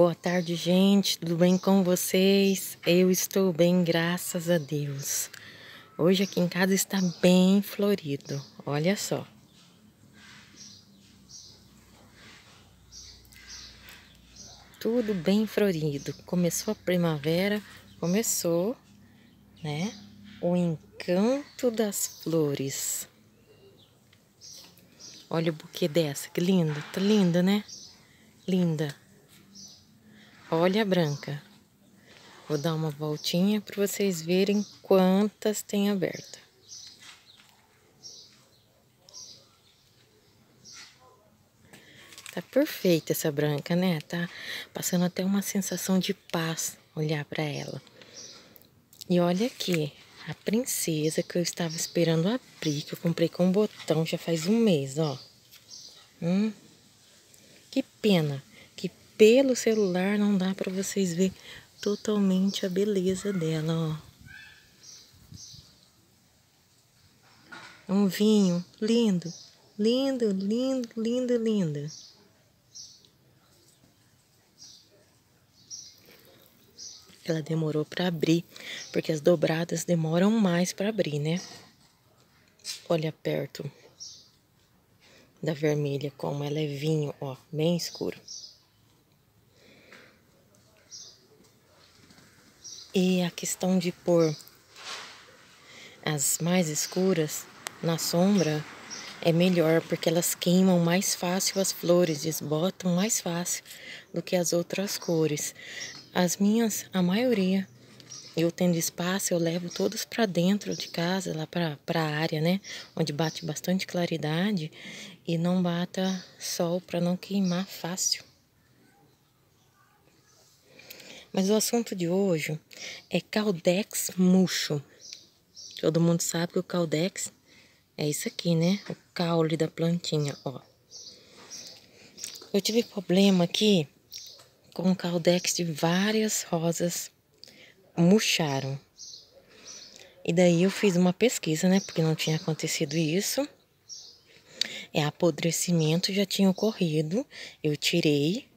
Boa tarde, gente. Tudo bem com vocês? Eu estou bem, graças a Deus. Hoje aqui em casa está bem florido. Olha só. Tudo bem florido. Começou a primavera, começou, né? O encanto das flores. Olha o buquê dessa, que lindo. Tá linda, né? Linda. Olha a branca. Vou dar uma voltinha para vocês verem quantas tem aberta. Tá perfeita essa branca, né? Tá passando até uma sensação de paz olhar para ela. E olha aqui, a princesa que eu estava esperando abrir, que eu comprei com um botão já faz um mês, ó. Hum, que pena pelo celular não dá para vocês ver totalmente a beleza dela, ó. Um vinho lindo, lindo, lindo, lindo, lindo. Ela demorou para abrir, porque as dobradas demoram mais para abrir, né? Olha perto da vermelha como ela é vinho, ó, bem escuro. E a questão de pôr as mais escuras na sombra é melhor porque elas queimam mais fácil as flores, desbotam mais fácil do que as outras cores. As minhas, a maioria, eu tendo espaço, eu levo todos para dentro de casa, lá para a área, né? Onde bate bastante claridade e não bata sol para não queimar fácil. Mas o assunto de hoje é caldex murcho. Todo mundo sabe que o caldex é isso aqui, né? O caule da plantinha, ó. Eu tive problema aqui com o caldex de várias rosas murcharam. E daí eu fiz uma pesquisa, né? Porque não tinha acontecido isso. É apodrecimento já tinha ocorrido. Eu tirei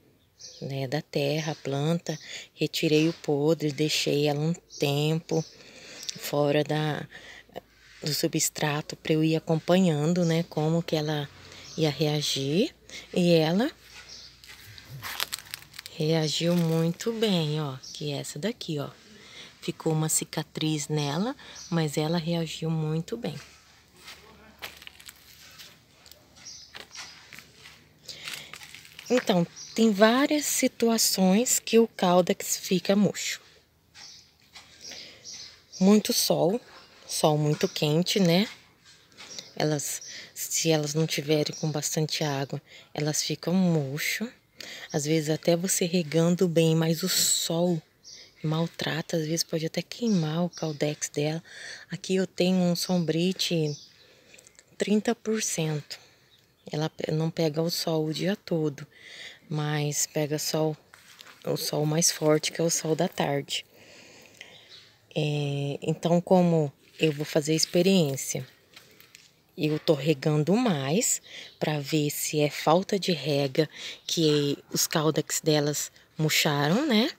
né, da terra, a planta, retirei o podre, deixei ela um tempo fora da, do substrato para eu ir acompanhando, né, como que ela ia reagir. E ela reagiu muito bem, ó, que é essa daqui, ó. Ficou uma cicatriz nela, mas ela reagiu muito bem. Então, tem várias situações que o caldex fica murcho. Muito sol, sol muito quente, né? Elas, se elas não tiverem com bastante água, elas ficam murcho. Às vezes até você regando bem, mas o sol maltrata, às vezes pode até queimar o caldex dela. Aqui eu tenho um sombrite 30%. Ela não pega o sol o dia todo, mas pega sol, é o sol mais forte, que é o sol da tarde. É, então, como eu vou fazer experiência, eu tô regando mais para ver se é falta de rega que os caudax delas murcharam, né?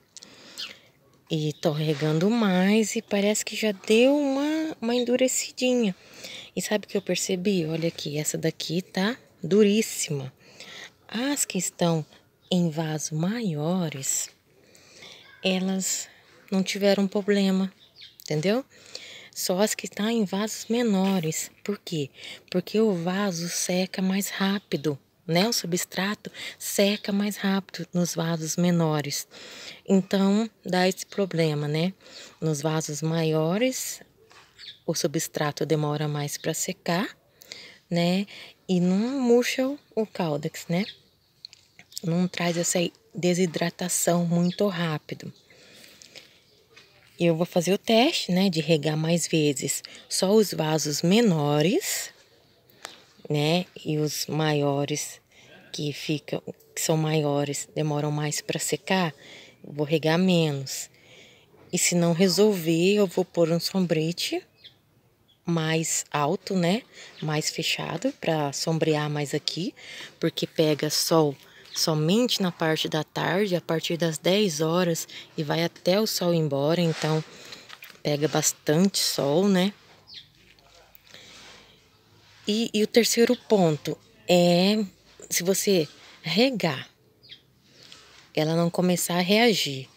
E tô regando mais e parece que já deu uma, uma endurecidinha. E sabe o que eu percebi? Olha aqui, essa daqui tá duríssima. As que estão em vasos maiores, elas não tiveram problema, entendeu? Só as que estão tá em vasos menores. Por quê? Porque o vaso seca mais rápido, né? O substrato seca mais rápido nos vasos menores. Então, dá esse problema, né? Nos vasos maiores, o substrato demora mais para secar, né? e não murcha o cáldex, né? Não traz essa desidratação muito rápido. Eu vou fazer o teste, né, de regar mais vezes só os vasos menores, né, e os maiores que ficam, que são maiores, demoram mais para secar, vou regar menos. E se não resolver, eu vou pôr um sombrite mais alto, né? Mais fechado para sombrear mais aqui, porque pega sol somente na parte da tarde, a partir das 10 horas e vai até o sol embora, então pega bastante sol, né? E, e o terceiro ponto é se você regar, ela não começar a reagir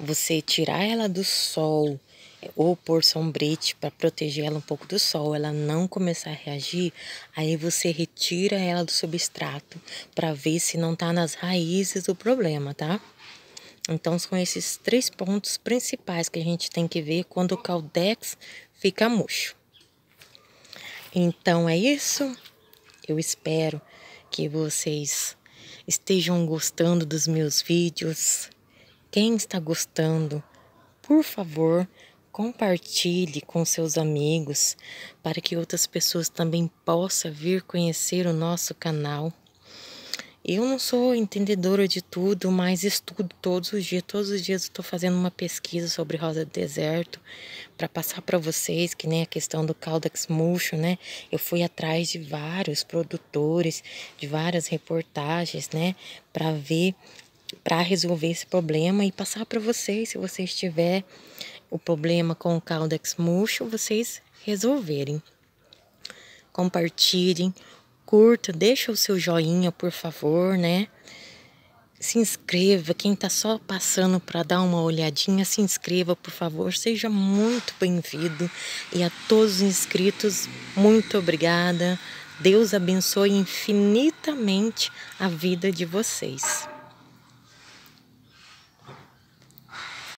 você tirar ela do sol ou por sombrete para proteger ela um pouco do sol, ela não começar a reagir, aí você retira ela do substrato para ver se não está nas raízes do problema, tá? Então são esses três pontos principais que a gente tem que ver quando o caldex fica murcho. Então é isso. Eu espero que vocês estejam gostando dos meus vídeos quem está gostando, por favor, compartilhe com seus amigos para que outras pessoas também possam vir conhecer o nosso canal. Eu não sou entendedora de tudo, mas estudo todos os dias. Todos os dias estou fazendo uma pesquisa sobre rosa do deserto para passar para vocês que nem a questão do Caldex murcho, né? Eu fui atrás de vários produtores, de várias reportagens, né, para ver para resolver esse problema e passar para vocês, se vocês tiver o problema com o Caldex murcho, vocês resolverem. Compartilhem, curta, deixa o seu joinha, por favor, né? Se inscreva, quem está só passando para dar uma olhadinha, se inscreva, por favor. Seja muito bem-vindo. E a todos os inscritos, muito obrigada. Deus abençoe infinitamente a vida de vocês.